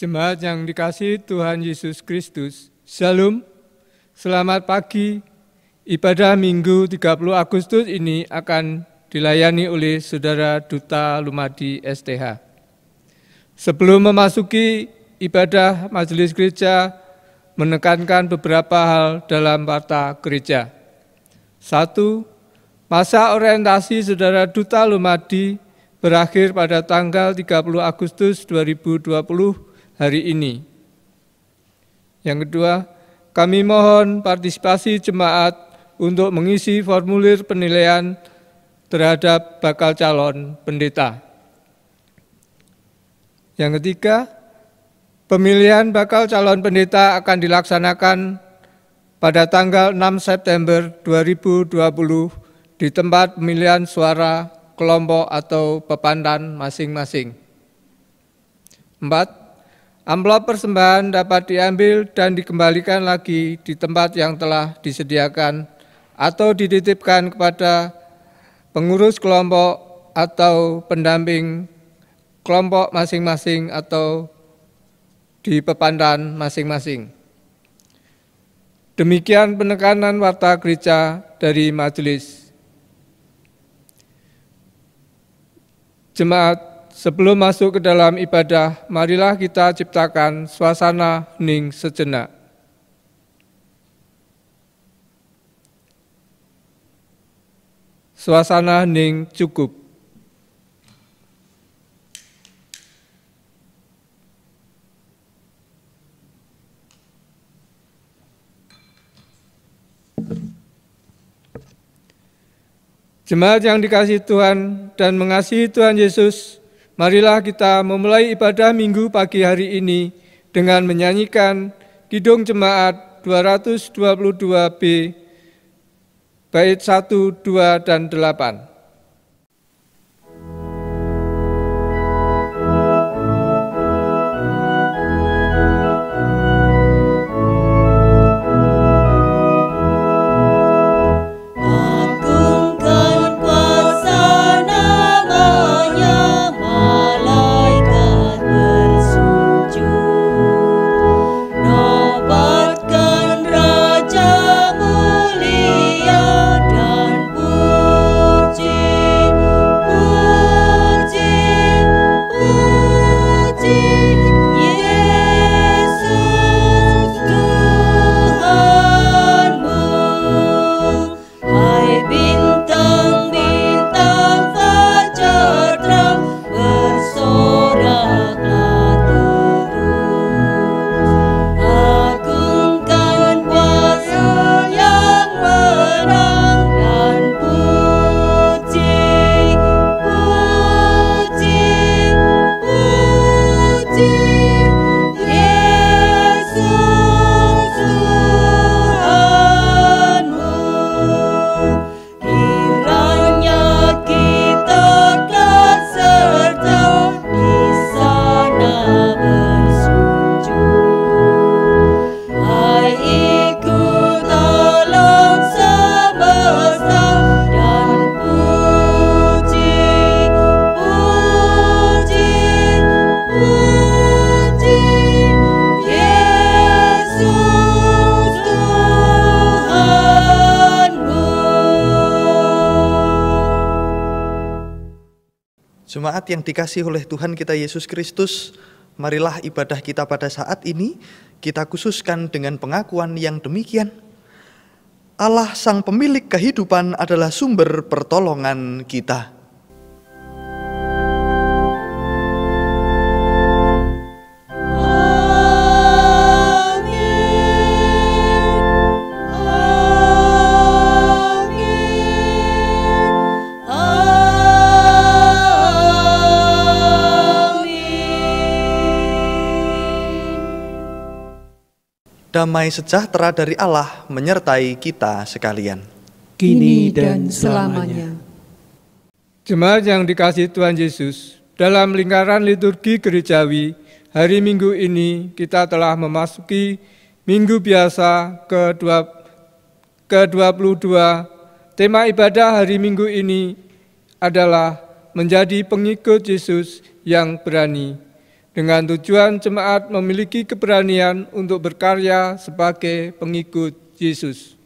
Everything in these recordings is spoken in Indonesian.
Jemaat yang dikasih Tuhan Yesus Kristus, Shalom, selamat pagi. Ibadah Minggu 30 Agustus ini akan dilayani oleh Saudara Duta Lumadi STH. Sebelum memasuki ibadah majelis gereja, menekankan beberapa hal dalam warta gereja. Satu, masa orientasi Saudara Duta Lumadi berakhir pada tanggal 30 Agustus 2020 hari ini. Yang kedua, kami mohon partisipasi jemaat untuk mengisi formulir penilaian terhadap bakal calon pendeta. Yang ketiga, pemilihan bakal calon pendeta akan dilaksanakan pada tanggal 6 September 2020 di tempat pemilihan suara kelompok atau pepandan masing-masing. Empat, Amplop persembahan dapat diambil dan dikembalikan lagi di tempat yang telah disediakan atau dititipkan kepada pengurus kelompok atau pendamping kelompok masing-masing atau di pepandan masing-masing. Demikian penekanan warta gereja dari majelis jemaat Sebelum masuk ke dalam ibadah, marilah kita ciptakan suasana hening sejenak. Suasana hening cukup. Jemaat yang dikasih Tuhan dan mengasihi Tuhan Yesus, Marilah kita memulai ibadah minggu pagi hari ini dengan menyanyikan Kidung Jemaat 222B, bait 1, 2, dan 8. yang dikasih oleh Tuhan kita Yesus Kristus, marilah ibadah kita pada saat ini kita khususkan dengan pengakuan yang demikian. Allah sang pemilik kehidupan adalah sumber pertolongan kita. damai sejahtera dari Allah menyertai kita sekalian. Kini dan selamanya. Jemaat yang dikasih Tuhan Yesus, dalam lingkaran liturgi gerejawi, hari Minggu ini kita telah memasuki Minggu biasa ke-22. Tema ibadah hari Minggu ini adalah menjadi pengikut Yesus yang berani dengan tujuan jemaat memiliki keberanian untuk berkarya sebagai pengikut Yesus.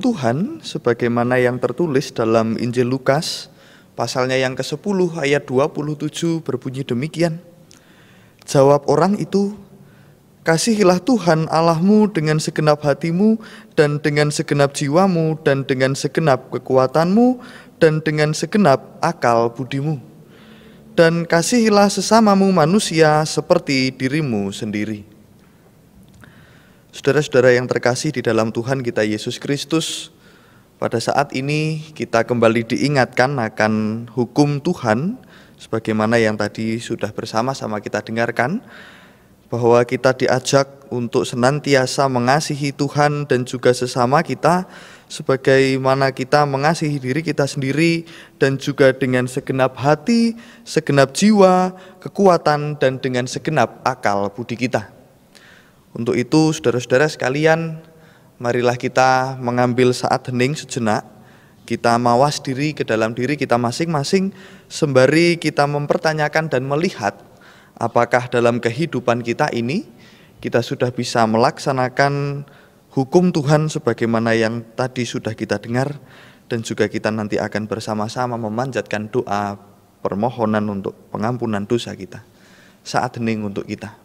Tuhan sebagaimana yang tertulis dalam Injil Lukas pasalnya yang ke-10 ayat 27 berbunyi demikian. Jawab orang itu, Kasihilah Tuhan Allahmu dengan segenap hatimu dan dengan segenap jiwamu dan dengan segenap kekuatanmu dan dengan segenap akal budimu. Dan kasihilah sesamamu manusia seperti dirimu sendiri. Saudara-saudara yang terkasih di dalam Tuhan kita Yesus Kristus, pada saat ini kita kembali diingatkan akan hukum Tuhan sebagaimana yang tadi sudah bersama-sama kita dengarkan bahwa kita diajak untuk senantiasa mengasihi Tuhan dan juga sesama kita sebagaimana kita mengasihi diri kita sendiri dan juga dengan segenap hati, segenap jiwa, kekuatan dan dengan segenap akal budi kita. Untuk itu, saudara-saudara sekalian, marilah kita mengambil saat hening sejenak, kita mawas diri ke dalam diri kita masing-masing, sembari kita mempertanyakan dan melihat apakah dalam kehidupan kita ini kita sudah bisa melaksanakan hukum Tuhan sebagaimana yang tadi sudah kita dengar dan juga kita nanti akan bersama-sama memanjatkan doa permohonan untuk pengampunan dosa kita. Saat hening untuk kita.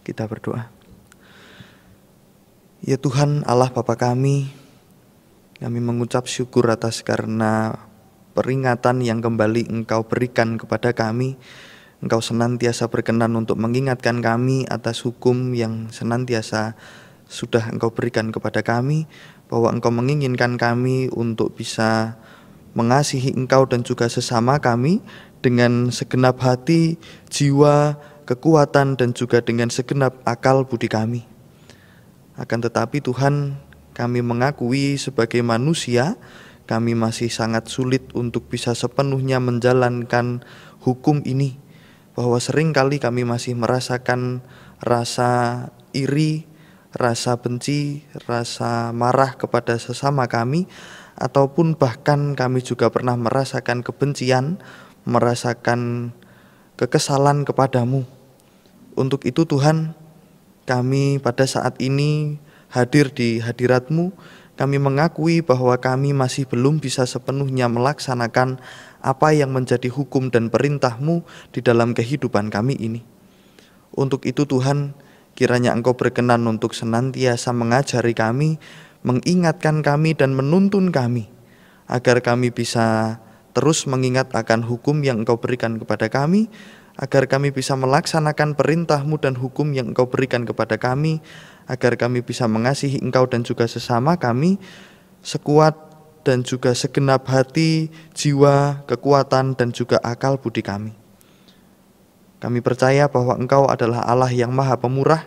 Kita berdoa. Ya Tuhan Allah Bapa kami, kami mengucap syukur atas karena peringatan yang kembali Engkau berikan kepada kami. Engkau senantiasa berkenan untuk mengingatkan kami atas hukum yang senantiasa sudah Engkau berikan kepada kami, bahwa Engkau menginginkan kami untuk bisa mengasihi Engkau dan juga sesama kami dengan segenap hati, jiwa, kekuatan, dan juga dengan segenap akal budi kami. Akan tetapi, Tuhan, kami mengakui sebagai manusia, kami masih sangat sulit untuk bisa sepenuhnya menjalankan hukum ini, bahwa seringkali kami masih merasakan rasa iri, rasa benci, rasa marah kepada sesama kami, ataupun bahkan kami juga pernah merasakan kebencian, merasakan kekesalan kepadamu. Untuk itu Tuhan kami pada saat ini hadir di hadiratmu, kami mengakui bahwa kami masih belum bisa sepenuhnya melaksanakan apa yang menjadi hukum dan perintahmu di dalam kehidupan kami ini. Untuk itu Tuhan, kiranya Engkau berkenan untuk senantiasa mengajari kami, mengingatkan kami dan menuntun kami, agar kami bisa terus mengingat akan hukum yang Engkau berikan kepada kami, agar kami bisa melaksanakan perintahmu dan hukum yang engkau berikan kepada kami, agar kami bisa mengasihi engkau dan juga sesama kami, sekuat dan juga segenap hati, jiwa, kekuatan, dan juga akal budi kami. Kami percaya bahwa engkau adalah Allah yang maha pemurah,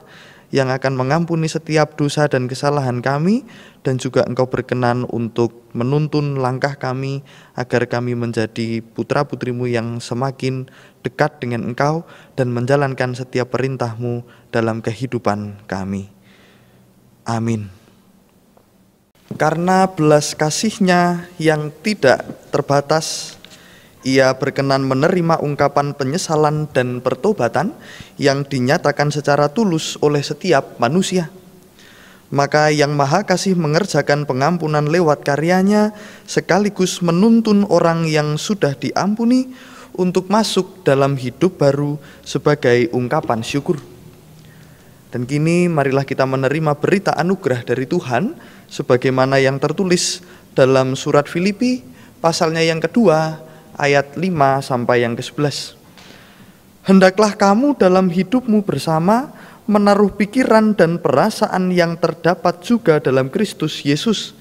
yang akan mengampuni setiap dosa dan kesalahan kami dan juga engkau berkenan untuk menuntun langkah kami agar kami menjadi putra-putrimu yang semakin dekat dengan engkau dan menjalankan setiap perintahmu dalam kehidupan kami. Amin. Karena belas kasihnya yang tidak terbatas ia berkenan menerima ungkapan penyesalan dan pertobatan yang dinyatakan secara tulus oleh setiap manusia. Maka Yang Maha Kasih mengerjakan pengampunan lewat karyanya sekaligus menuntun orang yang sudah diampuni untuk masuk dalam hidup baru sebagai ungkapan syukur. Dan kini marilah kita menerima berita anugerah dari Tuhan sebagaimana yang tertulis dalam surat Filipi pasalnya yang kedua ayat 5 sampai yang ke-11. Hendaklah kamu dalam hidupmu bersama menaruh pikiran dan perasaan yang terdapat juga dalam Kristus Yesus,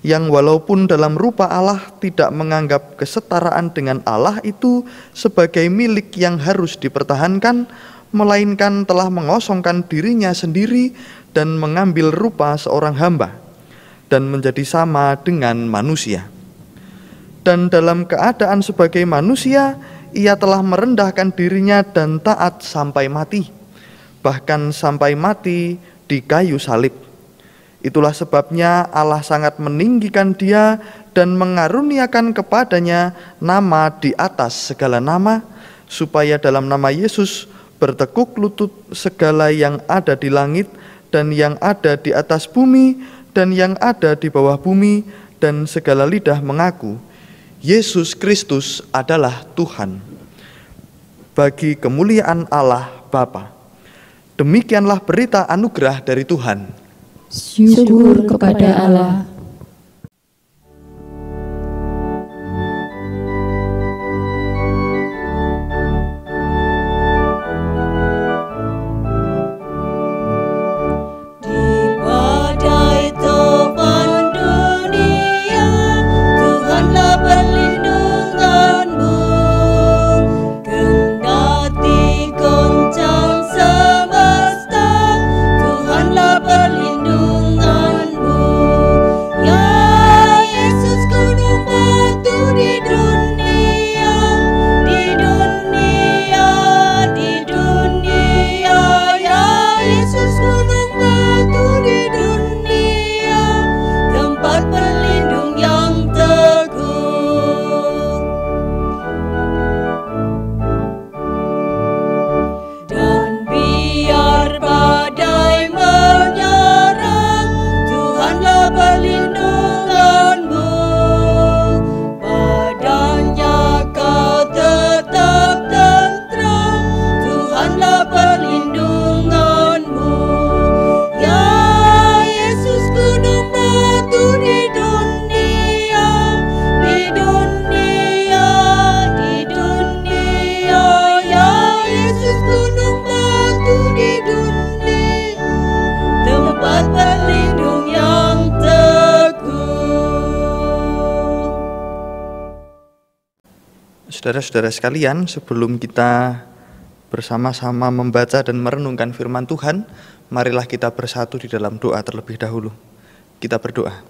yang walaupun dalam rupa Allah tidak menganggap kesetaraan dengan Allah itu sebagai milik yang harus dipertahankan, melainkan telah mengosongkan dirinya sendiri dan mengambil rupa seorang hamba, dan menjadi sama dengan manusia dan dalam keadaan sebagai manusia ia telah merendahkan dirinya dan taat sampai mati bahkan sampai mati di kayu salib itulah sebabnya Allah sangat meninggikan dia dan mengaruniakan kepadanya nama di atas segala nama supaya dalam nama Yesus bertekuk lutut segala yang ada di langit dan yang ada di atas bumi dan yang ada di bawah bumi dan segala lidah mengaku Yesus Kristus adalah Tuhan bagi kemuliaan Allah Bapa. Demikianlah berita anugerah dari Tuhan. Syukur kepada Allah. Saudara-saudara sekalian, sebelum kita bersama-sama membaca dan merenungkan firman Tuhan, marilah kita bersatu di dalam doa terlebih dahulu. Kita berdoa.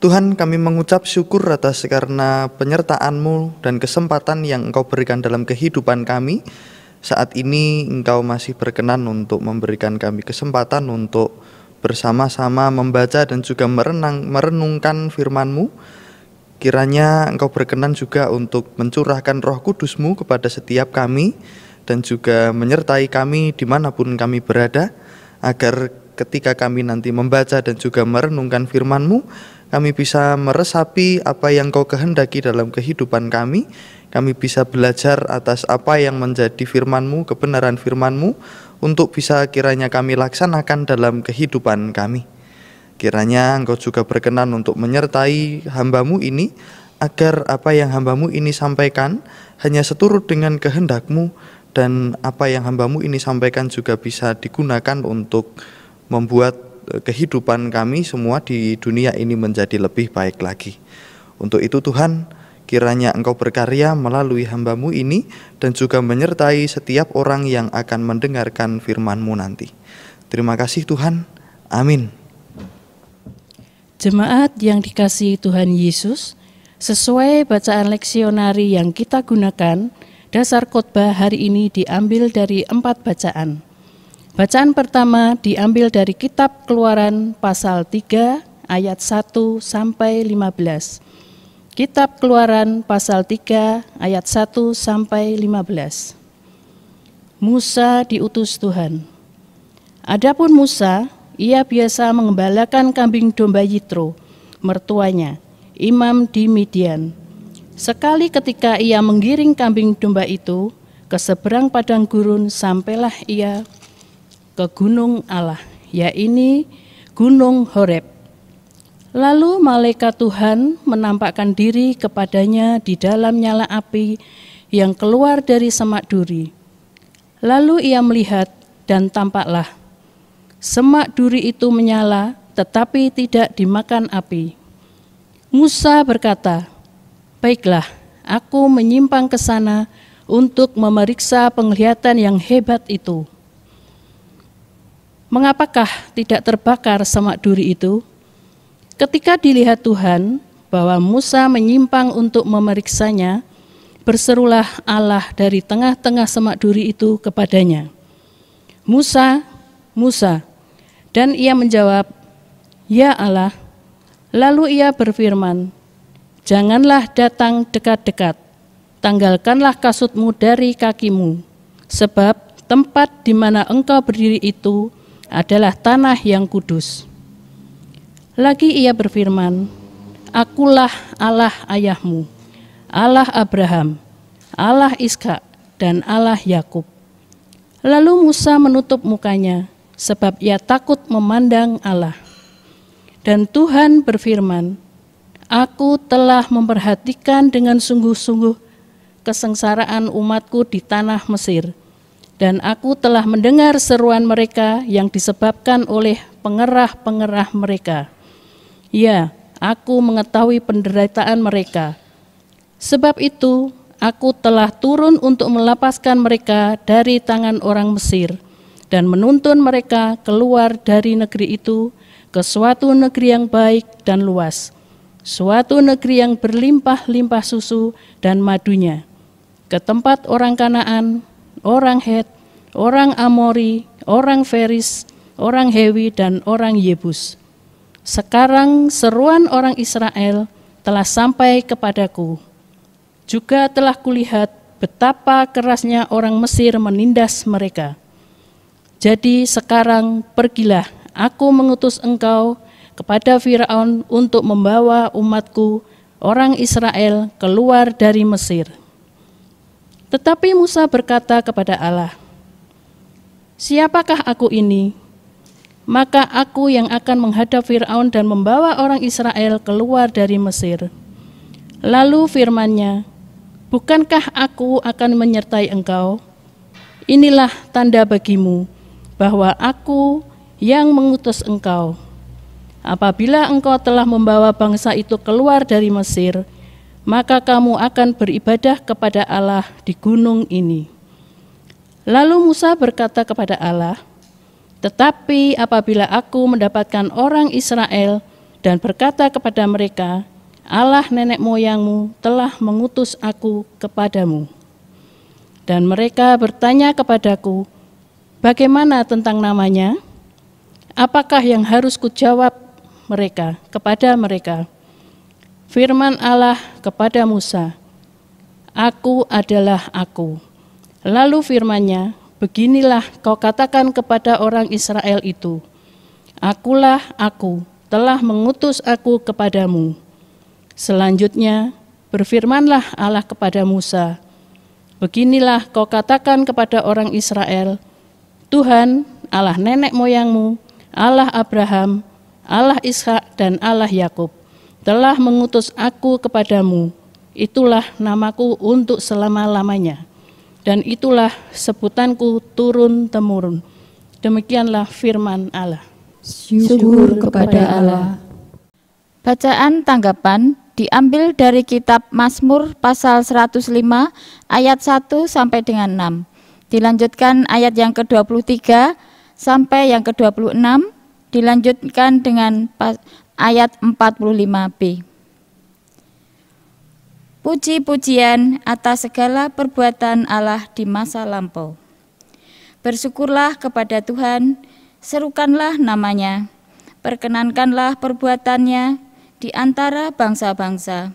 Tuhan kami mengucap syukur atas karena penyertaan-Mu dan kesempatan yang Engkau berikan dalam kehidupan kami. Saat ini Engkau masih berkenan untuk memberikan kami kesempatan untuk bersama-sama membaca dan juga merenang, merenungkan firman-Mu Kiranya engkau berkenan juga untuk mencurahkan roh kudusmu kepada setiap kami dan juga menyertai kami dimanapun kami berada agar ketika kami nanti membaca dan juga merenungkan FirmanMu, kami bisa meresapi apa yang Kau kehendaki dalam kehidupan kami. Kami bisa belajar atas apa yang menjadi FirmanMu, kebenaran FirmanMu untuk bisa kiranya kami laksanakan dalam kehidupan kami. Kiranya engkau juga berkenan untuk menyertai hambamu ini, agar apa yang hambamu ini sampaikan hanya seturut dengan kehendakmu dan apa yang hambamu ini sampaikan juga bisa digunakan untuk membuat eh, kehidupan kami semua di dunia ini menjadi lebih baik lagi. Untuk itu Tuhan, kiranya Engkau berkarya melalui hambamu ini dan juga menyertai setiap orang yang akan mendengarkan FirmanMu nanti. Terima kasih Tuhan. Amin. Jemaat yang dikasihi Tuhan Yesus, sesuai bacaan leksionari yang kita gunakan, dasar khotbah hari ini diambil dari empat bacaan. Bacaan pertama diambil dari kitab Keluaran pasal 3 ayat 1 sampai 15. Kitab Keluaran pasal 3 ayat 1 sampai 15. Musa diutus Tuhan. Adapun Musa ia biasa mengembalakan kambing domba Yitro, mertuanya, imam di Midian. Sekali ketika ia menggiring kambing domba itu ke seberang padang gurun, sampailah ia ke gunung Allah, yaitu gunung Horeb. Lalu malaikat Tuhan menampakkan diri kepadanya di dalam nyala api yang keluar dari semak duri. Lalu ia melihat dan tampaklah Semak duri itu menyala, tetapi tidak dimakan api. Musa berkata, Baiklah, aku menyimpang ke sana untuk memeriksa penglihatan yang hebat itu. Mengapakah tidak terbakar semak duri itu? Ketika dilihat Tuhan bahwa Musa menyimpang untuk memeriksanya, berserulah Allah dari tengah-tengah semak duri itu kepadanya. Musa, Musa, dan ia menjawab, Ya Allah. Lalu ia berfirman, Janganlah datang dekat-dekat, tanggalkanlah kasutmu dari kakimu, sebab tempat di mana engkau berdiri itu adalah tanah yang kudus. Lagi ia berfirman, Akulah Allah ayahmu, Allah Abraham, Allah Iska, dan Allah Yakub. Lalu Musa menutup mukanya, sebab ia takut memandang Allah. Dan Tuhan berfirman, Aku telah memperhatikan dengan sungguh-sungguh kesengsaraan umatku di tanah Mesir, dan aku telah mendengar seruan mereka yang disebabkan oleh pengerah-pengerah mereka. Ya, aku mengetahui penderitaan mereka. Sebab itu, aku telah turun untuk melepaskan mereka dari tangan orang Mesir.' dan menuntun mereka keluar dari negeri itu ke suatu negeri yang baik dan luas, suatu negeri yang berlimpah-limpah susu dan madunya, ke tempat orang Kanaan, orang Het, orang Amori, orang Feris, orang Hewi, dan orang Yebus. Sekarang seruan orang Israel telah sampai kepadaku. Juga telah kulihat betapa kerasnya orang Mesir menindas mereka. Jadi sekarang pergilah, aku mengutus engkau kepada Firaun untuk membawa umatku, orang Israel, keluar dari Mesir. Tetapi Musa berkata kepada Allah, Siapakah aku ini? Maka aku yang akan menghadap Firaun dan membawa orang Israel keluar dari Mesir. Lalu firmannya, Bukankah aku akan menyertai engkau? Inilah tanda bagimu bahwa aku yang mengutus engkau. Apabila engkau telah membawa bangsa itu keluar dari Mesir, maka kamu akan beribadah kepada Allah di gunung ini. Lalu Musa berkata kepada Allah, "Tetapi apabila aku mendapatkan orang Israel dan berkata kepada mereka, Allah nenek moyangmu telah mengutus aku kepadamu." Dan mereka bertanya kepadaku, Bagaimana tentang namanya? Apakah yang harus kujawab mereka kepada mereka? Firman Allah kepada Musa, Aku adalah aku. Lalu firmannya, Beginilah kau katakan kepada orang Israel itu, Akulah aku, telah mengutus aku kepadamu. Selanjutnya, berfirmanlah Allah kepada Musa, Beginilah kau katakan kepada orang Israel, Tuhan Allah nenek moyangmu, Allah Abraham, Allah Ishak dan Allah Yakub telah mengutus aku kepadamu. Itulah namaku untuk selama-lamanya dan itulah sebutanku turun temurun. Demikianlah firman Allah. Syukur kepada Allah. Bacaan tanggapan diambil dari kitab Mazmur pasal 105 ayat 1 sampai dengan 6. Dilanjutkan ayat yang ke-23 sampai yang ke-26 dilanjutkan dengan ayat 45b. Puji-pujian atas segala perbuatan Allah di masa lampau. Bersyukurlah kepada Tuhan, serukanlah namanya, perkenankanlah perbuatannya di antara bangsa-bangsa.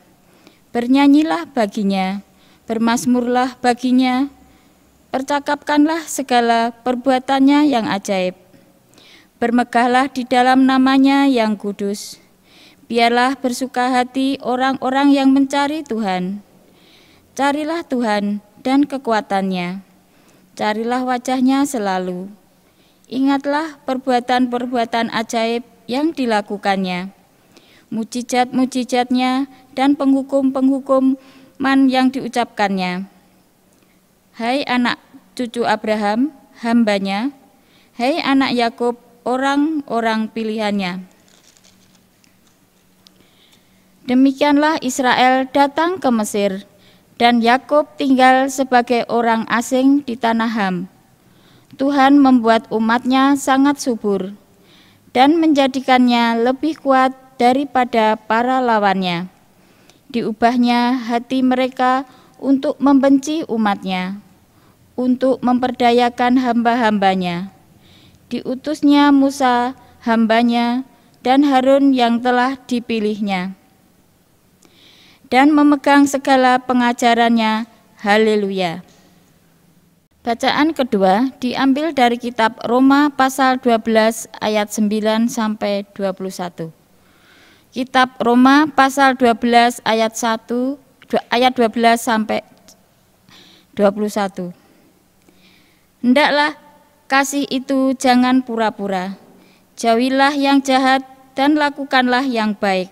Bernyanyilah baginya, bermasmurlah baginya, Percakapkanlah segala perbuatannya yang ajaib. Bermegahlah di dalam namanya yang kudus. Biarlah bersuka hati orang-orang yang mencari Tuhan. Carilah Tuhan dan kekuatannya. Carilah wajahnya selalu. Ingatlah perbuatan-perbuatan ajaib yang dilakukannya. Mujizat-mujizatnya dan penghukum penghukuman yang diucapkannya. Hai anak cucu Abraham, hambanya, hai anak Yakub, orang-orang pilihannya. Demikianlah Israel datang ke Mesir, dan Yakub tinggal sebagai orang asing di tanah Ham. Tuhan membuat umatnya sangat subur dan menjadikannya lebih kuat daripada para lawannya. Diubahnya hati mereka untuk membenci umatnya, untuk memperdayakan hamba-hambanya. Diutusnya Musa, hambanya, dan Harun yang telah dipilihnya. Dan memegang segala pengajarannya, haleluya. Bacaan kedua diambil dari kitab Roma pasal 12 ayat 9 sampai 21. Kitab Roma pasal 12 ayat 1 ayat 12 sampai 21. Hendaklah kasih itu jangan pura-pura. Jauhilah yang jahat dan lakukanlah yang baik.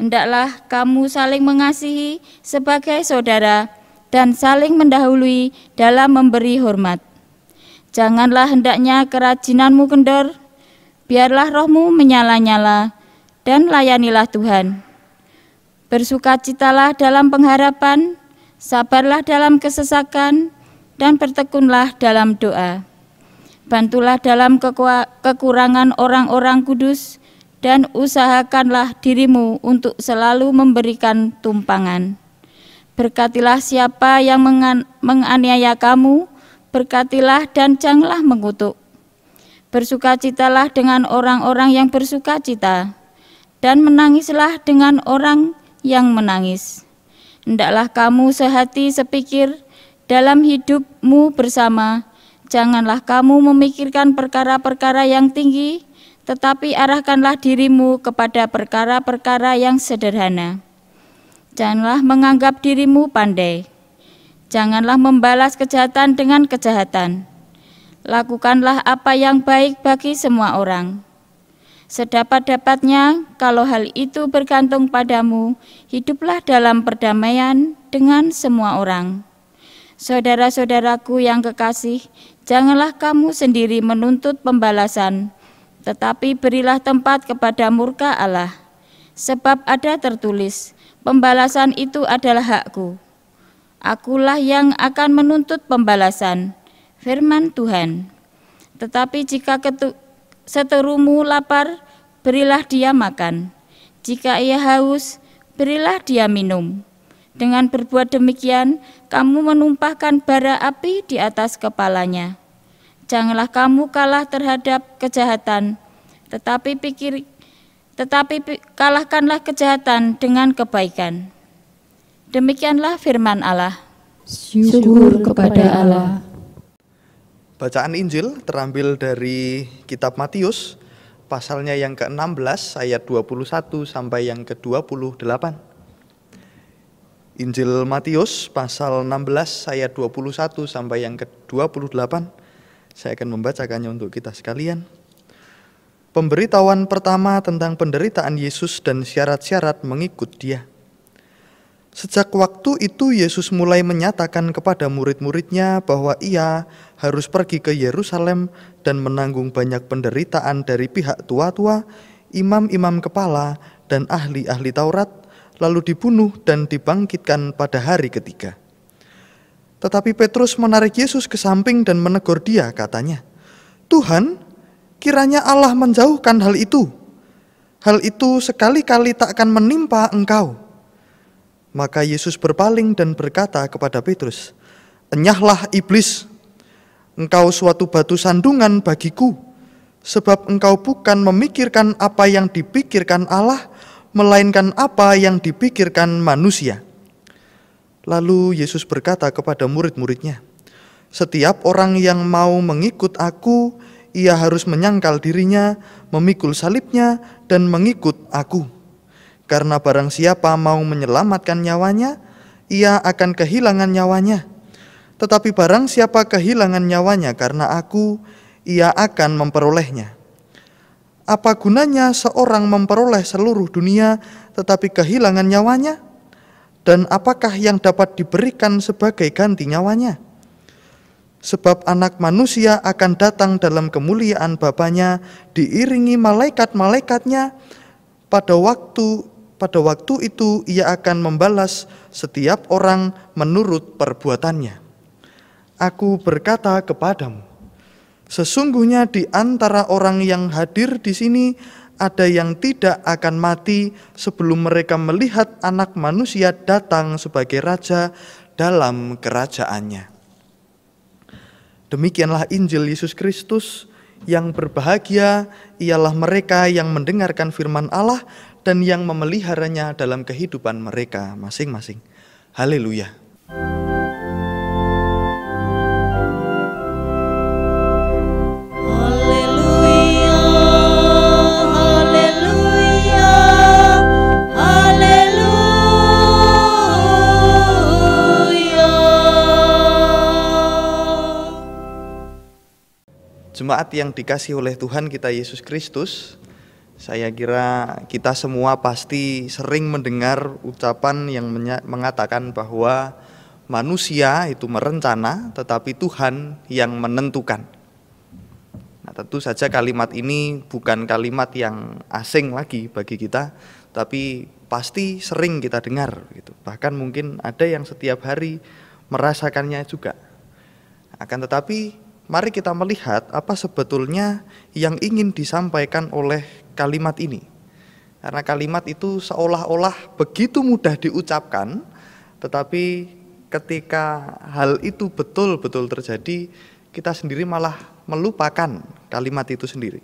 Hendaklah kamu saling mengasihi sebagai saudara dan saling mendahului dalam memberi hormat. Janganlah hendaknya kerajinanmu kendor, biarlah rohmu menyala-nyala, dan layanilah Tuhan. Bersukacitalah dalam pengharapan, sabarlah dalam kesesakan, dan bertekunlah dalam doa. Bantulah dalam kekurangan orang-orang kudus dan usahakanlah dirimu untuk selalu memberikan tumpangan. Berkatilah siapa yang menganiaya kamu, berkatilah dan janganlah mengutuk. Bersukacitalah dengan orang-orang yang bersukacita, dan menangislah dengan orang yang menangis. Hendaklah kamu sehati sepikir, dalam hidupmu bersama, janganlah kamu memikirkan perkara-perkara yang tinggi, tetapi arahkanlah dirimu kepada perkara-perkara yang sederhana. Janganlah menganggap dirimu pandai. Janganlah membalas kejahatan dengan kejahatan. Lakukanlah apa yang baik bagi semua orang. Sedapat-dapatnya, kalau hal itu bergantung padamu, hiduplah dalam perdamaian dengan semua orang. Saudara-saudaraku yang kekasih, janganlah kamu sendiri menuntut pembalasan, tetapi berilah tempat kepada murka Allah. Sebab ada tertulis, pembalasan itu adalah hakku. Akulah yang akan menuntut pembalasan, firman Tuhan. Tetapi jika seterumu lapar, berilah dia makan. Jika ia haus, berilah dia minum. Dengan berbuat demikian, kamu menumpahkan bara api di atas kepalanya. Janganlah kamu kalah terhadap kejahatan, tetapi pikir tetapi kalahkanlah kejahatan dengan kebaikan. Demikianlah firman Allah. Syukur kepada Allah. Bacaan Injil terambil dari kitab Matius pasalnya yang ke-16 ayat 21 sampai yang ke-28. Injil Matius pasal 16 ayat 21 sampai yang ke-28. Saya akan membacakannya untuk kita sekalian. Pemberitahuan pertama tentang penderitaan Yesus dan syarat-syarat mengikut dia. Sejak waktu itu Yesus mulai menyatakan kepada murid-muridnya bahwa ia harus pergi ke Yerusalem dan menanggung banyak penderitaan dari pihak tua-tua, imam-imam kepala, dan ahli-ahli Taurat lalu dibunuh dan dibangkitkan pada hari ketiga. Tetapi Petrus menarik Yesus ke samping dan menegur dia, katanya, "Tuhan, kiranya Allah menjauhkan hal itu. Hal itu sekali-kali tak akan menimpa engkau." Maka Yesus berpaling dan berkata kepada Petrus, "Enyahlah iblis, engkau suatu batu sandungan bagiku, sebab engkau bukan memikirkan apa yang dipikirkan Allah, melainkan apa yang dipikirkan manusia. Lalu Yesus berkata kepada murid-muridnya, "Setiap orang yang mau mengikut Aku, ia harus menyangkal dirinya, memikul salibnya, dan mengikut Aku. Karena barang siapa mau menyelamatkan nyawanya, ia akan kehilangan nyawanya. Tetapi barang siapa kehilangan nyawanya karena Aku, ia akan memperolehnya." Apa gunanya seorang memperoleh seluruh dunia tetapi kehilangan nyawanya? Dan apakah yang dapat diberikan sebagai ganti nyawanya? Sebab anak manusia akan datang dalam kemuliaan Bapaknya diiringi malaikat-malaikatnya pada waktu pada waktu itu ia akan membalas setiap orang menurut perbuatannya. Aku berkata kepadamu, Sesungguhnya di antara orang yang hadir di sini ada yang tidak akan mati sebelum mereka melihat anak manusia datang sebagai raja dalam kerajaannya. Demikianlah Injil Yesus Kristus yang berbahagia ialah mereka yang mendengarkan firman Allah dan yang memeliharanya dalam kehidupan mereka masing-masing. Haleluya! jemaat yang dikasih oleh Tuhan kita Yesus Kristus, saya kira kita semua pasti sering mendengar ucapan yang mengatakan bahwa manusia itu merencana, tetapi Tuhan yang menentukan. Nah, tentu saja kalimat ini bukan kalimat yang asing lagi bagi kita, tapi pasti sering kita dengar gitu. Bahkan mungkin ada yang setiap hari merasakannya juga. Akan tetapi mari kita melihat apa sebetulnya yang ingin disampaikan oleh kalimat ini. Karena kalimat itu seolah-olah begitu mudah diucapkan, tetapi ketika hal itu betul-betul terjadi, kita sendiri malah melupakan kalimat itu sendiri.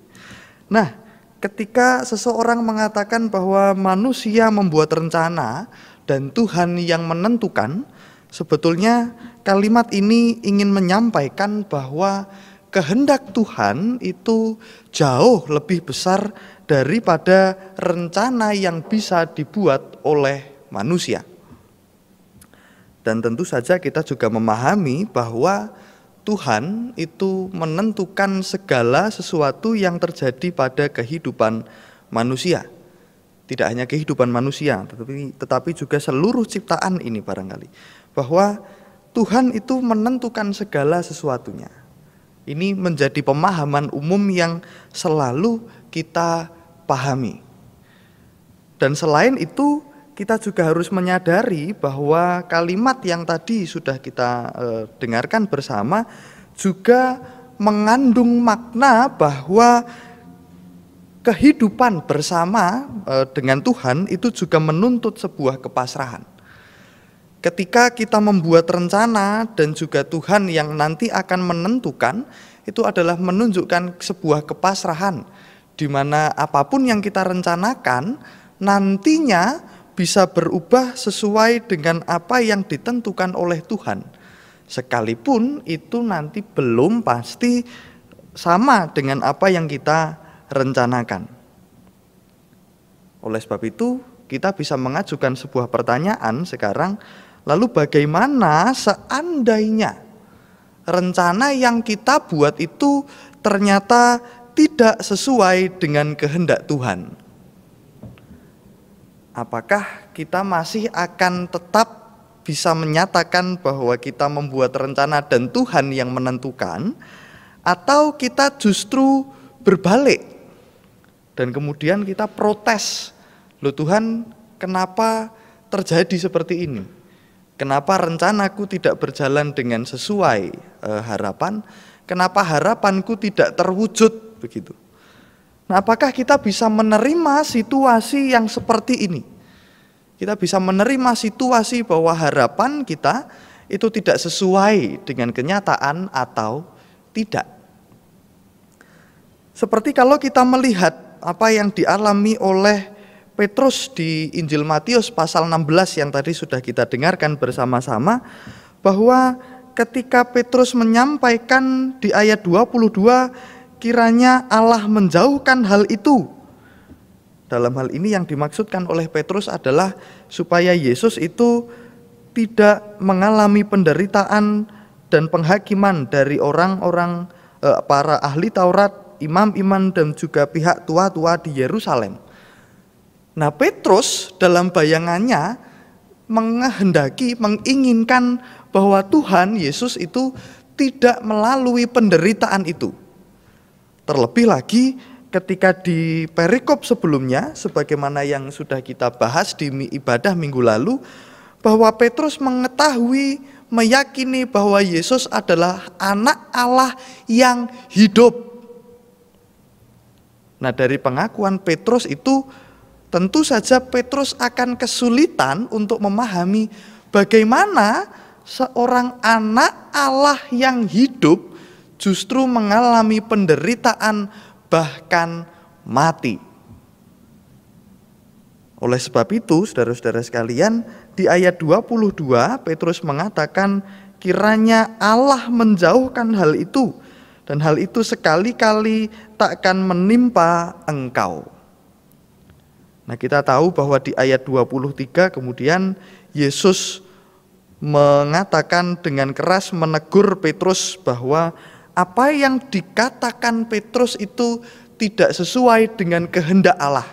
Nah, ketika seseorang mengatakan bahwa manusia membuat rencana dan Tuhan yang menentukan, sebetulnya Kalimat ini ingin menyampaikan bahwa kehendak Tuhan itu jauh lebih besar daripada rencana yang bisa dibuat oleh manusia. Dan tentu saja kita juga memahami bahwa Tuhan itu menentukan segala sesuatu yang terjadi pada kehidupan manusia. Tidak hanya kehidupan manusia, tetapi tetapi juga seluruh ciptaan ini barangkali. Bahwa Tuhan itu menentukan segala sesuatunya. Ini menjadi pemahaman umum yang selalu kita pahami. Dan selain itu, kita juga harus menyadari bahwa kalimat yang tadi sudah kita e, dengarkan bersama juga mengandung makna bahwa kehidupan bersama e, dengan Tuhan itu juga menuntut sebuah kepasrahan Ketika kita membuat rencana dan juga Tuhan yang nanti akan menentukan, itu adalah menunjukkan sebuah kepasrahan di mana apapun yang kita rencanakan nantinya bisa berubah sesuai dengan apa yang ditentukan oleh Tuhan. Sekalipun itu nanti belum pasti sama dengan apa yang kita rencanakan. Oleh sebab itu, kita bisa mengajukan sebuah pertanyaan sekarang, Lalu bagaimana seandainya rencana yang kita buat itu ternyata tidak sesuai dengan kehendak Tuhan? Apakah kita masih akan tetap bisa menyatakan bahwa kita membuat rencana dan Tuhan yang menentukan, atau kita justru berbalik dan kemudian kita protes, "Loh, Tuhan, kenapa terjadi seperti ini?" Kenapa rencanaku tidak berjalan dengan sesuai e, harapan? Kenapa harapanku tidak terwujud begitu? Nah, apakah kita bisa menerima situasi yang seperti ini? Kita bisa menerima situasi bahwa harapan kita itu tidak sesuai dengan kenyataan atau tidak. Seperti kalau kita melihat apa yang dialami oleh Petrus di Injil Matius pasal 16 yang tadi sudah kita dengarkan bersama-sama bahwa ketika Petrus menyampaikan di ayat 22 kiranya Allah menjauhkan hal itu. Dalam hal ini yang dimaksudkan oleh Petrus adalah supaya Yesus itu tidak mengalami penderitaan dan penghakiman dari orang-orang eh, para ahli Taurat, imam-imam dan juga pihak tua-tua di Yerusalem. Nah, Petrus dalam bayangannya menghendaki, menginginkan bahwa Tuhan Yesus itu tidak melalui penderitaan itu. Terlebih lagi ketika di perikop sebelumnya, sebagaimana yang sudah kita bahas di ibadah minggu lalu, bahwa Petrus mengetahui, meyakini bahwa Yesus adalah anak Allah yang hidup. Nah dari pengakuan Petrus itu Tentu saja Petrus akan kesulitan untuk memahami bagaimana seorang anak Allah yang hidup justru mengalami penderitaan bahkan mati. Oleh sebab itu, saudara-saudara sekalian, di ayat 22 Petrus mengatakan kiranya Allah menjauhkan hal itu dan hal itu sekali-kali takkan menimpa engkau. Nah, kita tahu bahwa di ayat 23 kemudian Yesus mengatakan dengan keras menegur Petrus bahwa apa yang dikatakan Petrus itu tidak sesuai dengan kehendak Allah.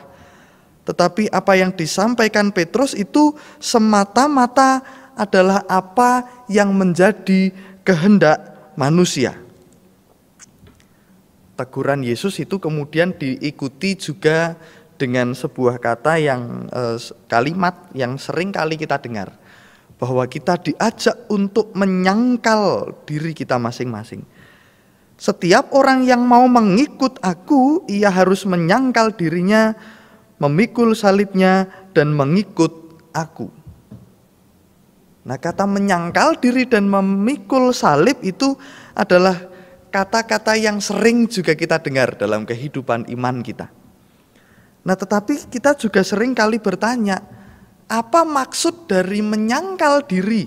Tetapi apa yang disampaikan Petrus itu semata-mata adalah apa yang menjadi kehendak manusia. Teguran Yesus itu kemudian diikuti juga dengan sebuah kata yang eh, kalimat yang sering kali kita dengar bahwa kita diajak untuk menyangkal diri kita masing-masing. Setiap orang yang mau mengikut aku, ia harus menyangkal dirinya, memikul salibnya dan mengikut aku. Nah, kata menyangkal diri dan memikul salib itu adalah kata-kata yang sering juga kita dengar dalam kehidupan iman kita. Nah tetapi kita juga sering kali bertanya, apa maksud dari menyangkal diri?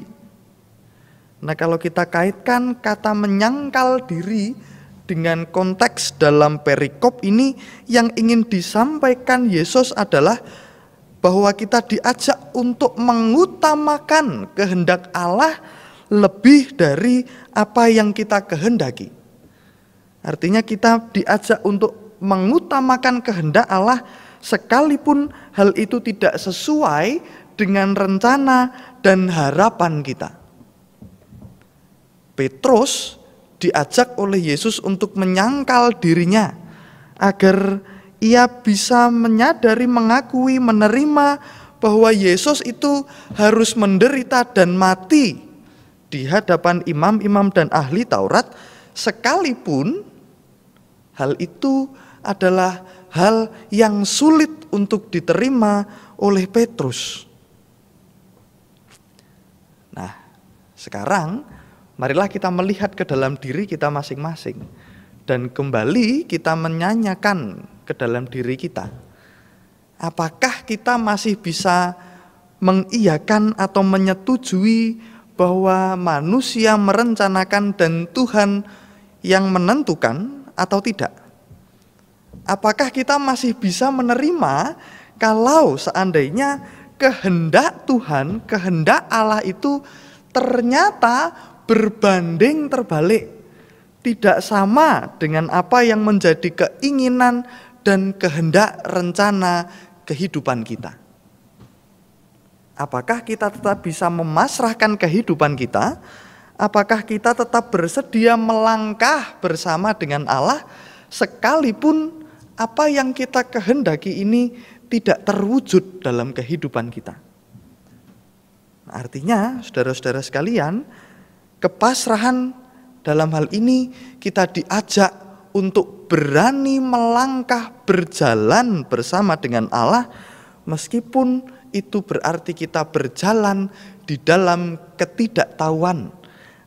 Nah kalau kita kaitkan kata menyangkal diri dengan konteks dalam perikop ini yang ingin disampaikan Yesus adalah bahwa kita diajak untuk mengutamakan kehendak Allah lebih dari apa yang kita kehendaki. Artinya kita diajak untuk mengutamakan kehendak Allah sekalipun hal itu tidak sesuai dengan rencana dan harapan kita. Petrus diajak oleh Yesus untuk menyangkal dirinya agar ia bisa menyadari, mengakui, menerima bahwa Yesus itu harus menderita dan mati di hadapan imam-imam dan ahli Taurat sekalipun hal itu adalah hal yang sulit untuk diterima oleh Petrus. Nah, sekarang marilah kita melihat ke dalam diri kita masing-masing dan kembali kita menyanyikan ke dalam diri kita. Apakah kita masih bisa mengiyakan atau menyetujui bahwa manusia merencanakan dan Tuhan yang menentukan atau tidak? Apakah kita masih bisa menerima kalau seandainya kehendak Tuhan, kehendak Allah itu ternyata berbanding terbalik. Tidak sama dengan apa yang menjadi keinginan dan kehendak rencana kehidupan kita. Apakah kita tetap bisa memasrahkan kehidupan kita? Apakah kita tetap bersedia melangkah bersama dengan Allah sekalipun apa yang kita kehendaki ini tidak terwujud dalam kehidupan kita. Artinya, saudara-saudara sekalian, kepasrahan dalam hal ini kita diajak untuk berani melangkah berjalan bersama dengan Allah, meskipun itu berarti kita berjalan di dalam ketidaktahuan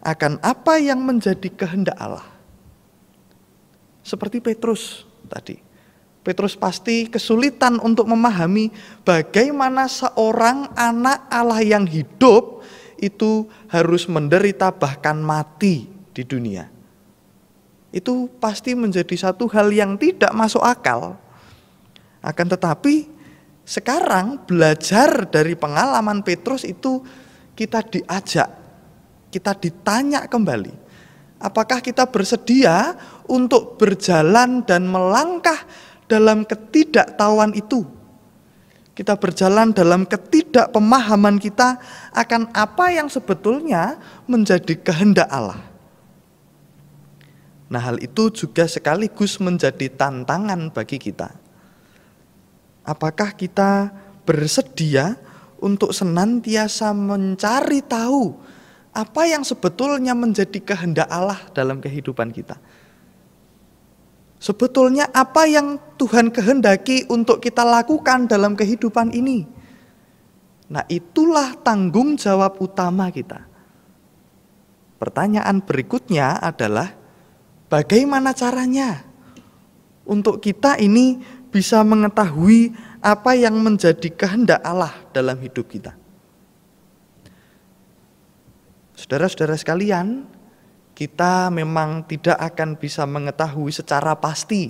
akan apa yang menjadi kehendak Allah, seperti Petrus tadi Petrus pasti kesulitan untuk memahami bagaimana seorang anak Allah yang hidup itu harus menderita bahkan mati di dunia. Itu pasti menjadi satu hal yang tidak masuk akal. Akan tetapi sekarang belajar dari pengalaman Petrus itu kita diajak, kita ditanya kembali. Apakah kita bersedia untuk berjalan dan melangkah dalam ketidaktahuan itu. Kita berjalan dalam ketidakpemahaman kita akan apa yang sebetulnya menjadi kehendak Allah. Nah, hal itu juga sekaligus menjadi tantangan bagi kita. Apakah kita bersedia untuk senantiasa mencari tahu apa yang sebetulnya menjadi kehendak Allah dalam kehidupan kita? Sebetulnya apa yang Tuhan kehendaki untuk kita lakukan dalam kehidupan ini? Nah, itulah tanggung jawab utama kita. Pertanyaan berikutnya adalah bagaimana caranya untuk kita ini bisa mengetahui apa yang menjadi kehendak Allah dalam hidup kita? Saudara-saudara sekalian, kita memang tidak akan bisa mengetahui secara pasti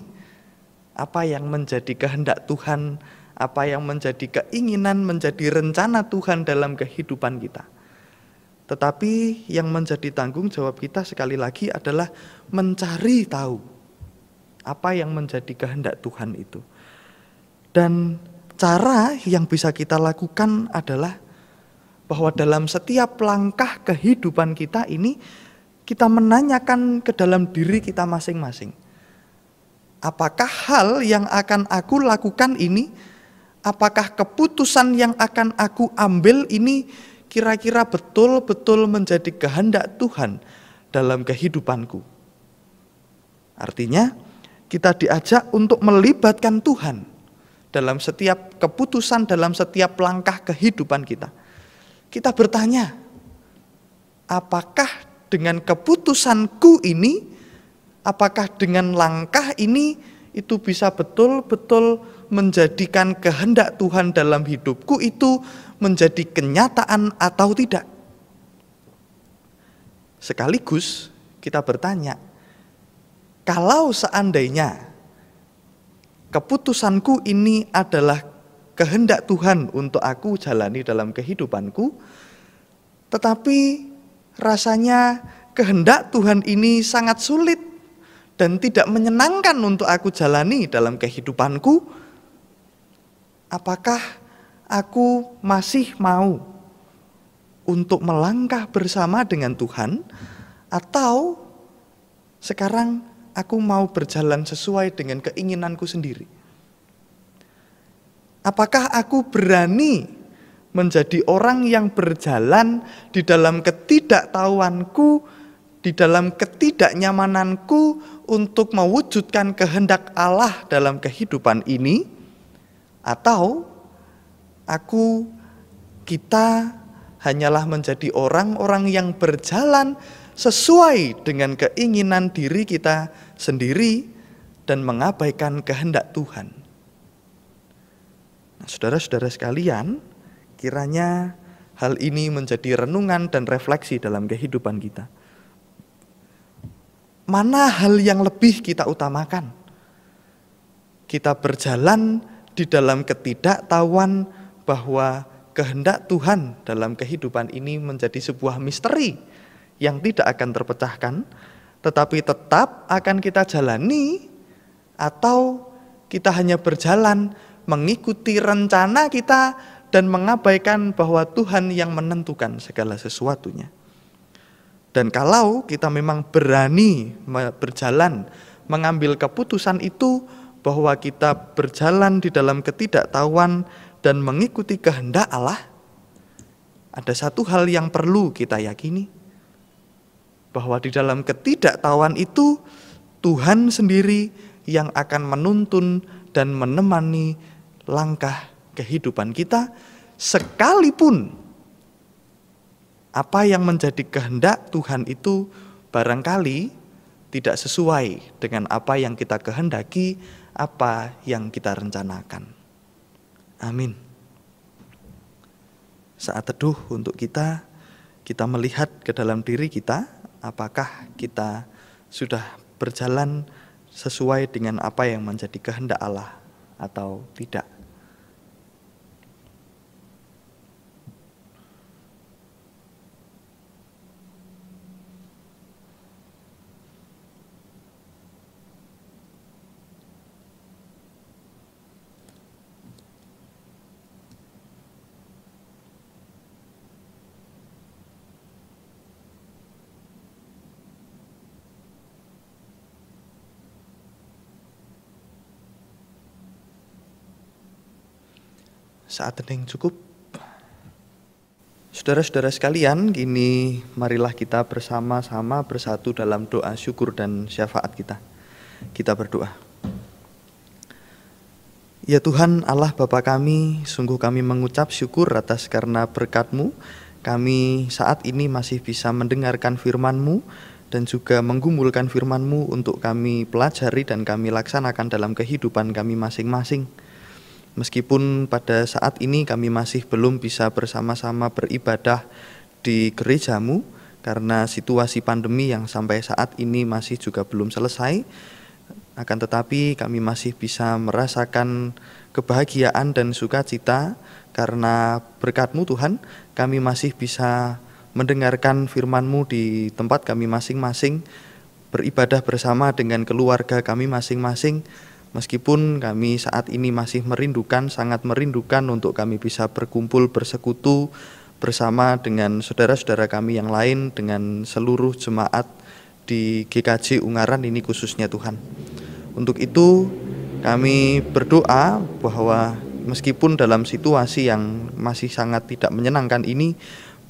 apa yang menjadi kehendak Tuhan, apa yang menjadi keinginan, menjadi rencana Tuhan dalam kehidupan kita. Tetapi yang menjadi tanggung jawab kita sekali lagi adalah mencari tahu apa yang menjadi kehendak Tuhan itu. Dan cara yang bisa kita lakukan adalah bahwa dalam setiap langkah kehidupan kita ini kita menanyakan ke dalam diri kita masing-masing. Apakah hal yang akan aku lakukan ini, apakah keputusan yang akan aku ambil ini kira-kira betul-betul menjadi kehendak Tuhan dalam kehidupanku? Artinya, kita diajak untuk melibatkan Tuhan dalam setiap keputusan, dalam setiap langkah kehidupan kita. Kita bertanya, apakah dengan keputusanku ini, apakah dengan langkah ini itu bisa betul-betul menjadikan kehendak Tuhan dalam hidupku itu menjadi kenyataan atau tidak. Sekaligus kita bertanya, kalau seandainya keputusanku ini adalah kehendak Tuhan untuk aku jalani dalam kehidupanku, tetapi rasanya kehendak Tuhan ini sangat sulit dan tidak menyenangkan untuk aku jalani dalam kehidupanku, apakah aku masih mau untuk melangkah bersama dengan Tuhan atau sekarang aku mau berjalan sesuai dengan keinginanku sendiri? Apakah aku berani menjadi orang yang berjalan di dalam ketidaktahuanku, di dalam ketidaknyamananku untuk mewujudkan kehendak Allah dalam kehidupan ini, atau aku, kita hanyalah menjadi orang-orang yang berjalan sesuai dengan keinginan diri kita sendiri dan mengabaikan kehendak Tuhan. Nah, saudara-saudara sekalian, Kiranya hal ini menjadi renungan dan refleksi dalam kehidupan kita. Mana hal yang lebih kita utamakan? Kita berjalan di dalam ketidaktahuan bahwa kehendak Tuhan dalam kehidupan ini menjadi sebuah misteri yang tidak akan terpecahkan, tetapi tetap akan kita jalani, atau kita hanya berjalan mengikuti rencana kita dan mengabaikan bahwa Tuhan yang menentukan segala sesuatunya. Dan kalau kita memang berani berjalan mengambil keputusan itu bahwa kita berjalan di dalam ketidaktahuan dan mengikuti kehendak Allah, ada satu hal yang perlu kita yakini bahwa di dalam ketidaktahuan itu Tuhan sendiri yang akan menuntun dan menemani langkah kehidupan kita sekalipun apa yang menjadi kehendak Tuhan itu barangkali tidak sesuai dengan apa yang kita kehendaki, apa yang kita rencanakan. Amin. Saat teduh untuk kita, kita melihat ke dalam diri kita, apakah kita sudah berjalan sesuai dengan apa yang menjadi kehendak Allah atau tidak. saat hening cukup. Saudara-saudara sekalian, kini marilah kita bersama-sama bersatu dalam doa syukur dan syafaat kita. Kita berdoa. Ya Tuhan Allah Bapa kami, sungguh kami mengucap syukur atas karena berkat-Mu, kami saat ini masih bisa mendengarkan firman-Mu dan juga menggumulkan firman-Mu untuk kami pelajari dan kami laksanakan dalam kehidupan kami masing-masing. Meskipun pada saat ini kami masih belum bisa bersama-sama beribadah di gerejamu karena situasi pandemi yang sampai saat ini masih juga belum selesai, akan tetapi kami masih bisa merasakan kebahagiaan dan sukacita karena berkatmu Tuhan kami masih bisa mendengarkan FirmanMu di tempat kami masing-masing, beribadah bersama dengan keluarga kami masing-masing, Meskipun kami saat ini masih merindukan, sangat merindukan untuk kami bisa berkumpul bersekutu bersama dengan saudara-saudara kami yang lain, dengan seluruh jemaat di GKJ Ungaran ini khususnya Tuhan. Untuk itu kami berdoa bahwa meskipun dalam situasi yang masih sangat tidak menyenangkan ini,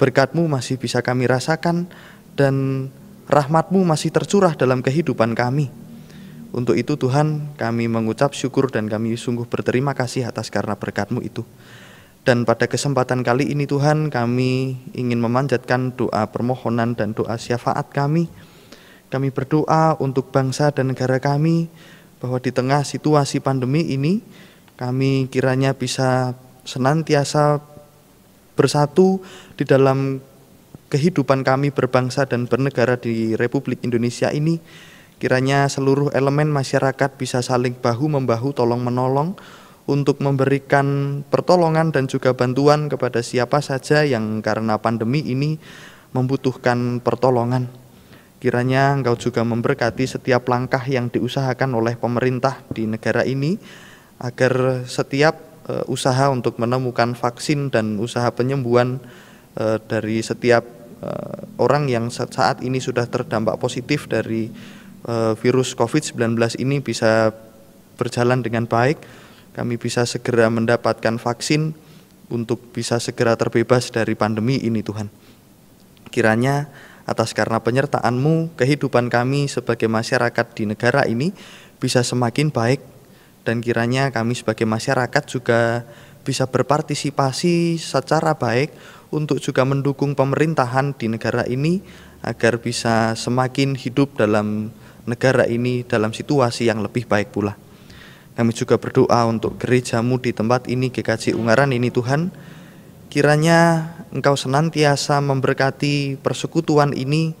berkatmu masih bisa kami rasakan dan rahmatmu masih tercurah dalam kehidupan kami. Untuk itu Tuhan kami mengucap syukur dan kami sungguh berterima kasih atas karena berkatmu itu. Dan pada kesempatan kali ini Tuhan kami ingin memanjatkan doa permohonan dan doa syafaat kami. Kami berdoa untuk bangsa dan negara kami bahwa di tengah situasi pandemi ini kami kiranya bisa senantiasa bersatu di dalam kehidupan kami berbangsa dan bernegara di Republik Indonesia ini Kiranya seluruh elemen masyarakat bisa saling bahu-membahu tolong-menolong untuk memberikan pertolongan dan juga bantuan kepada siapa saja yang karena pandemi ini membutuhkan pertolongan. Kiranya engkau juga memberkati setiap langkah yang diusahakan oleh pemerintah di negara ini agar setiap uh, usaha untuk menemukan vaksin dan usaha penyembuhan uh, dari setiap uh, orang yang saat ini sudah terdampak positif dari Eh, virus COVID-19 ini bisa berjalan dengan baik, kami bisa segera mendapatkan vaksin untuk bisa segera terbebas dari pandemi ini Tuhan. Kiranya atas karena penyertaan-Mu, kehidupan kami sebagai masyarakat di negara ini bisa semakin baik dan kiranya kami sebagai masyarakat juga bisa berpartisipasi secara baik untuk juga mendukung pemerintahan di negara ini agar bisa semakin hidup dalam negara ini dalam situasi yang lebih baik pula. Kami juga berdoa untuk gerejamu di tempat ini GKJ Ungaran ini Tuhan, kiranya Engkau senantiasa memberkati persekutuan ini,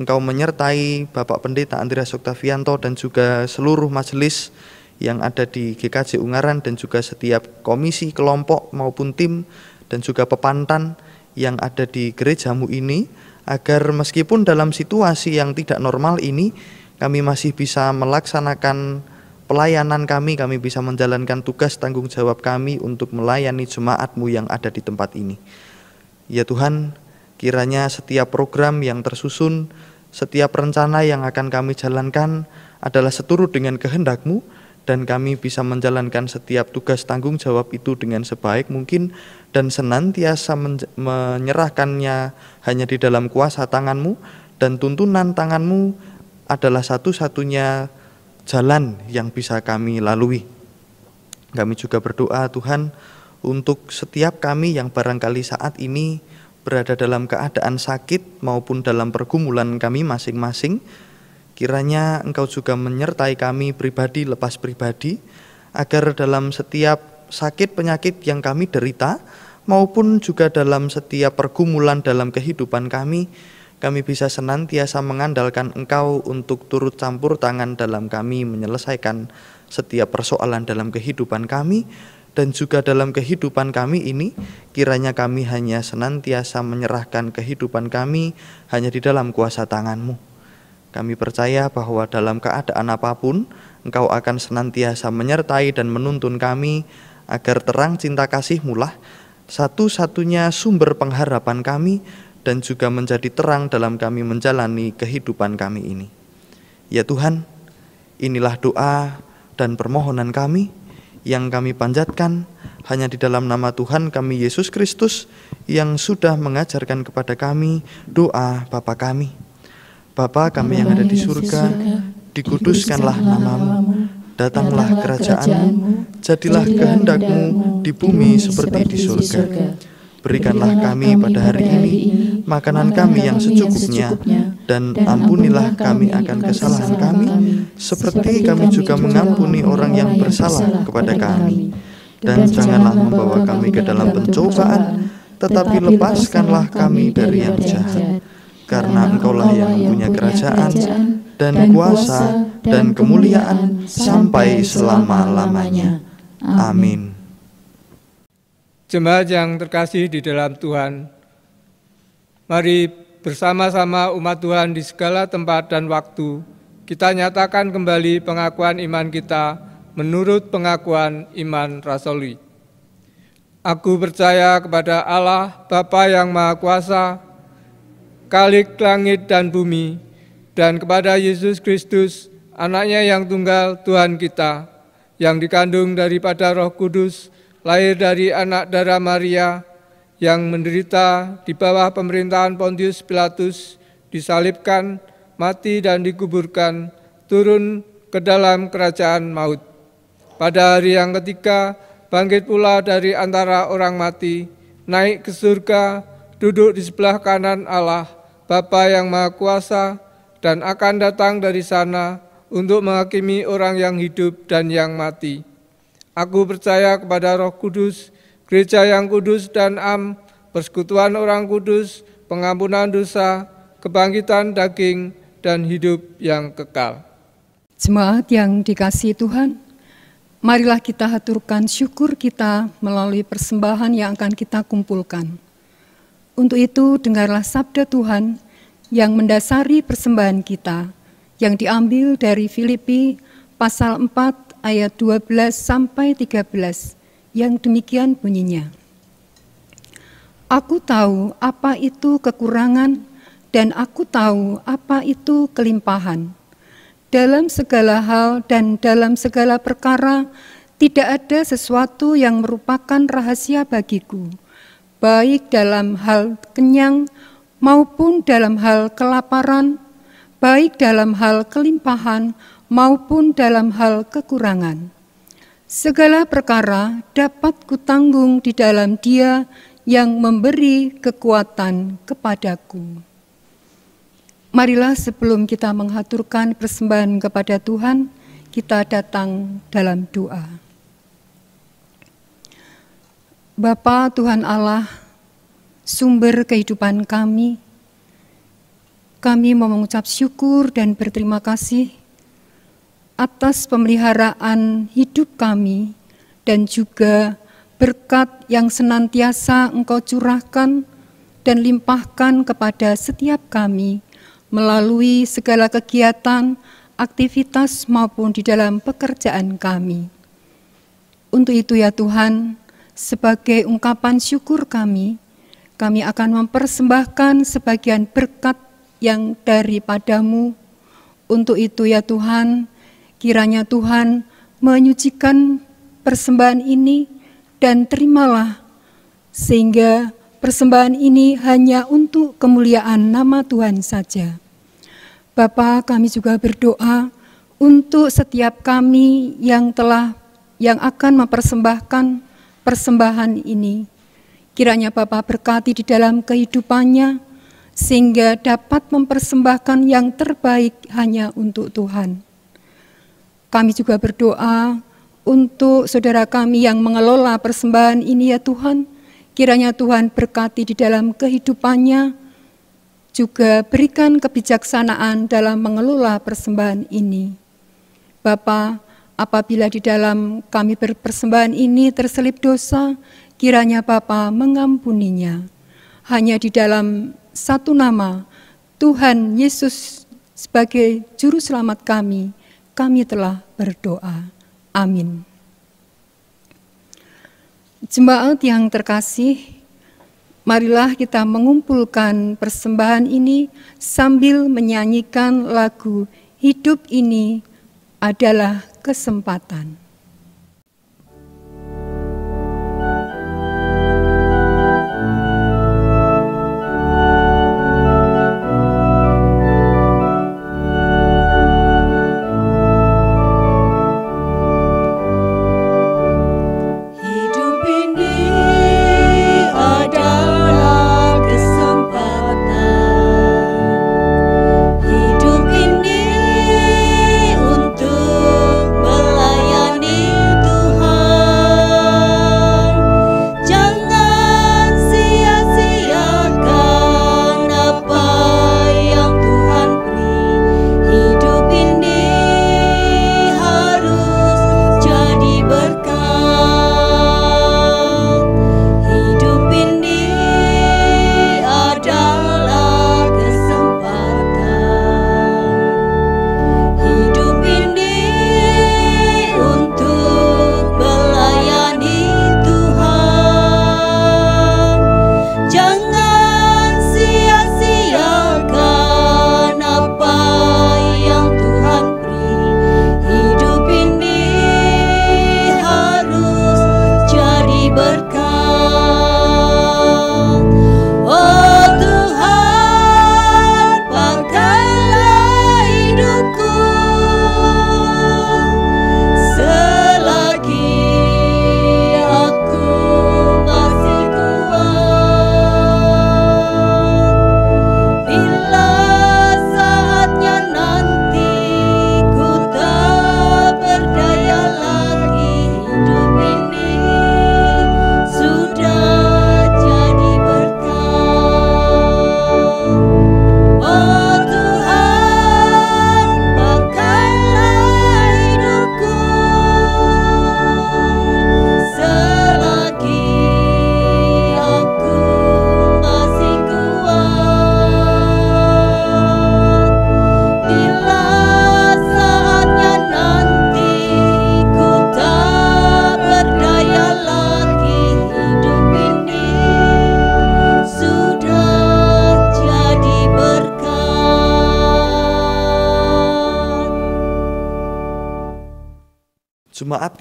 Engkau menyertai Bapak Pendeta Andreas Oktavianto dan juga seluruh majelis yang ada di GKJ Ungaran dan juga setiap komisi, kelompok maupun tim dan juga pepantan yang ada di gerejamu ini agar meskipun dalam situasi yang tidak normal ini kami masih bisa melaksanakan pelayanan kami, kami bisa menjalankan tugas tanggung jawab kami untuk melayani jemaatmu yang ada di tempat ini. Ya Tuhan, kiranya setiap program yang tersusun, setiap rencana yang akan kami jalankan adalah seturut dengan kehendakmu, dan kami bisa menjalankan setiap tugas tanggung jawab itu dengan sebaik mungkin dan senantiasa menyerahkannya hanya di dalam kuasa tanganmu dan tuntunan tanganmu adalah satu-satunya jalan yang bisa kami lalui. Kami juga berdoa Tuhan untuk setiap kami yang barangkali saat ini berada dalam keadaan sakit maupun dalam pergumulan kami masing-masing, kiranya Engkau juga menyertai kami pribadi lepas pribadi, agar dalam setiap sakit penyakit yang kami derita, maupun juga dalam setiap pergumulan dalam kehidupan kami, kami bisa senantiasa mengandalkan Engkau untuk turut campur tangan dalam kami menyelesaikan setiap persoalan dalam kehidupan kami dan juga dalam kehidupan kami ini kiranya kami hanya senantiasa menyerahkan kehidupan kami hanya di dalam kuasa tanganmu. Kami percaya bahwa dalam keadaan apapun Engkau akan senantiasa menyertai dan menuntun kami agar terang cinta kasih mulah satu-satunya sumber pengharapan kami dan juga menjadi terang dalam kami menjalani kehidupan kami ini. Ya Tuhan, inilah doa dan permohonan kami yang kami panjatkan hanya di dalam nama Tuhan kami Yesus Kristus yang sudah mengajarkan kepada kami doa Bapa kami. Bapa kami yang ada di surga, dikuduskanlah namamu, datanglah kerajaanmu, jadilah kehendakmu di bumi seperti di surga. Berikanlah kami pada hari ini makanan kami yang secukupnya, dan ampunilah kami akan kesalahan kami, seperti kami juga mengampuni orang yang bersalah kepada kami. Dan janganlah membawa kami ke dalam pencobaan, tetapi lepaskanlah kami dari yang jahat. Karena Engkaulah yang punya kerajaan, dan kuasa, dan kemuliaan sampai selama-lamanya. Amin. Jemaat yang terkasih di dalam Tuhan, mari bersama-sama umat Tuhan di segala tempat dan waktu, kita nyatakan kembali pengakuan iman kita menurut pengakuan iman Rasuli. Aku percaya kepada Allah, Bapa yang Maha Kuasa, Kalik langit dan bumi, dan kepada Yesus Kristus, anaknya yang tunggal Tuhan kita, yang dikandung daripada roh kudus, lahir dari anak darah Maria yang menderita di bawah pemerintahan Pontius Pilatus, disalibkan, mati dan dikuburkan, turun ke dalam kerajaan maut. Pada hari yang ketiga, bangkit pula dari antara orang mati, naik ke surga, duduk di sebelah kanan Allah, Bapa yang Maha Kuasa, dan akan datang dari sana untuk menghakimi orang yang hidup dan yang mati. Aku percaya kepada Roh Kudus, gereja yang kudus dan am, persekutuan orang kudus, pengampunan dosa, kebangkitan daging, dan hidup yang kekal. Jemaat yang dikasih Tuhan, marilah kita haturkan syukur kita melalui persembahan yang akan kita kumpulkan. Untuk itu, dengarlah sabda Tuhan yang mendasari persembahan kita, yang diambil dari Filipi pasal 4 ayat 12 sampai 13 yang demikian bunyinya. Aku tahu apa itu kekurangan dan aku tahu apa itu kelimpahan. Dalam segala hal dan dalam segala perkara tidak ada sesuatu yang merupakan rahasia bagiku, baik dalam hal kenyang maupun dalam hal kelaparan, baik dalam hal kelimpahan maupun dalam hal kekurangan. Segala perkara dapat kutanggung di dalam Dia yang memberi kekuatan kepadaku. Marilah sebelum kita menghaturkan persembahan kepada Tuhan, kita datang dalam doa. Bapa Tuhan Allah, sumber kehidupan kami, kami mau mengucap syukur dan berterima kasih atas pemeliharaan hidup kami dan juga berkat yang senantiasa Engkau curahkan dan limpahkan kepada setiap kami melalui segala kegiatan, aktivitas maupun di dalam pekerjaan kami. Untuk itu ya Tuhan, sebagai ungkapan syukur kami, kami akan mempersembahkan sebagian berkat yang daripadamu. Untuk itu ya Tuhan, Kiranya Tuhan menyucikan persembahan ini dan terimalah sehingga persembahan ini hanya untuk kemuliaan nama Tuhan saja. Bapa, kami juga berdoa untuk setiap kami yang telah yang akan mempersembahkan persembahan ini. Kiranya Bapa berkati di dalam kehidupannya sehingga dapat mempersembahkan yang terbaik hanya untuk Tuhan. Kami juga berdoa untuk saudara kami yang mengelola persembahan ini ya Tuhan. Kiranya Tuhan berkati di dalam kehidupannya, juga berikan kebijaksanaan dalam mengelola persembahan ini. Bapa, apabila di dalam kami berpersembahan ini terselip dosa, kiranya Bapa mengampuninya. Hanya di dalam satu nama, Tuhan Yesus sebagai juru selamat kami, kami telah berdoa. Amin. Jemaat yang terkasih, marilah kita mengumpulkan persembahan ini sambil menyanyikan lagu Hidup ini adalah kesempatan.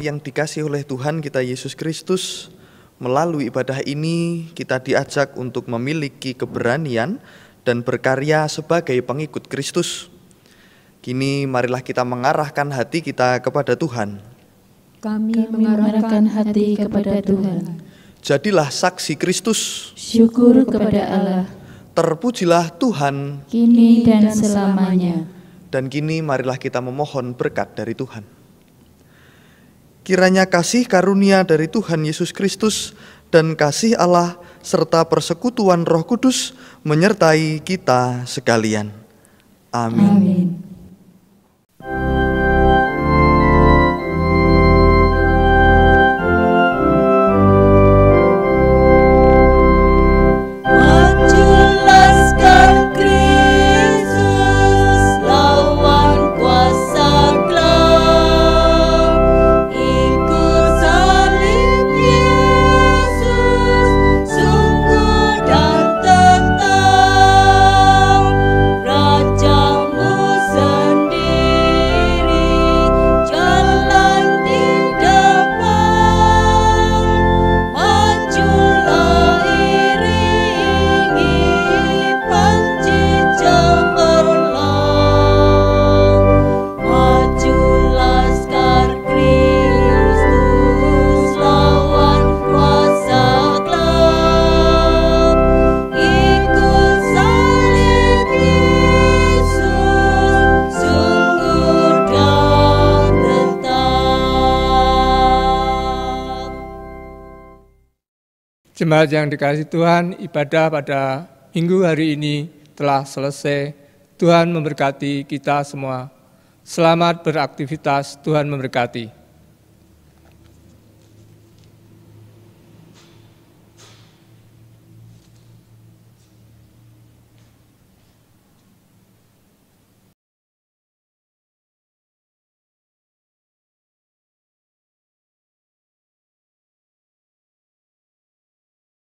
yang dikasih oleh Tuhan kita Yesus Kristus, melalui ibadah ini kita diajak untuk memiliki keberanian dan berkarya sebagai pengikut Kristus. Kini marilah kita mengarahkan hati kita kepada Tuhan. Kami, mengarahkan hati kepada Tuhan. Jadilah saksi Kristus. Syukur kepada Allah. Terpujilah Tuhan. Kini dan selamanya. Dan kini marilah kita memohon berkat dari Tuhan. Kiranya kasih karunia dari Tuhan Yesus Kristus dan kasih Allah serta persekutuan Roh Kudus menyertai kita sekalian. Amin. Amin. Jemaat yang dikasih Tuhan, ibadah pada minggu hari ini telah selesai. Tuhan memberkati kita semua. Selamat beraktivitas, Tuhan memberkati.